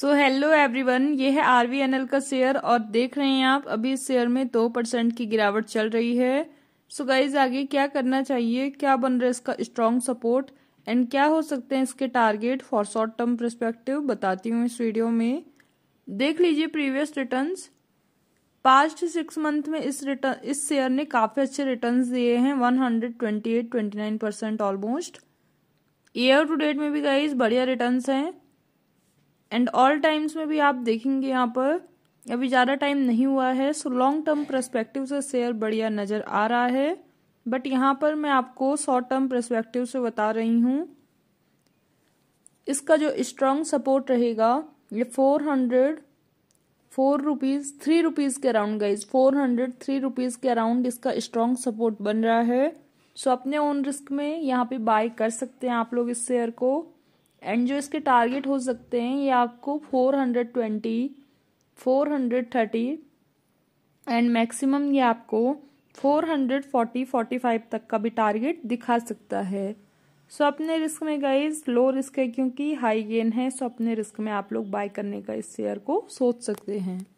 so hello everyone ये है RVNL का शेयर और देख रहे हैं आप अभी इस शेयर में दो परसेंट की गिरावट चल रही है सो so गाइज आगे क्या करना चाहिए क्या बन रहा है इसका स्ट्रांग सपोर्ट एंड क्या हो सकते हैं इसके target for short term perspective बताती हूँ इस वीडियो में देख लीजिए previous return past six month में इस रिटर्न इस शेयर ने काफी अच्छे रिटर्न दिए हैं one hundred twenty eight twenty nine percent almost year to date में भी गाइज बढ़िया रिटर्न हैं एंड ऑल टाइम्स में भी आप देखेंगे यहाँ पर अभी ज़्यादा टाइम नहीं हुआ है सो लॉन्ग टर्म परस्पेक्टिव से शेयर बढ़िया नज़र आ रहा है बट यहाँ पर मैं आपको शॉर्ट टर्म परस्पेक्टिव से बता रही हूँ इसका जो स्ट्रांग सपोर्ट रहेगा ये four hundred four rupees three rupees के around guys four hundred three rupees के अराउंड इसका स्ट्रांग सपोर्ट बन रहा है सो so, अपने ओन रिस्क में यहाँ पे बाय कर सकते हैं आप लोग इस शेयर को एंड जो इसके टारगेट हो सकते हैं ये आपको four hundred twenty four hundred thirty and maximum ये आपको four hundred forty forty five तक का भी टारगेट दिखा सकता है सो so, अपने रिस्क में गाइज लो रिस्क है क्योंकि हाई गेन है सो so, अपने रिस्क में आप लोग बाय करने का इस शेयर को सोच सकते हैं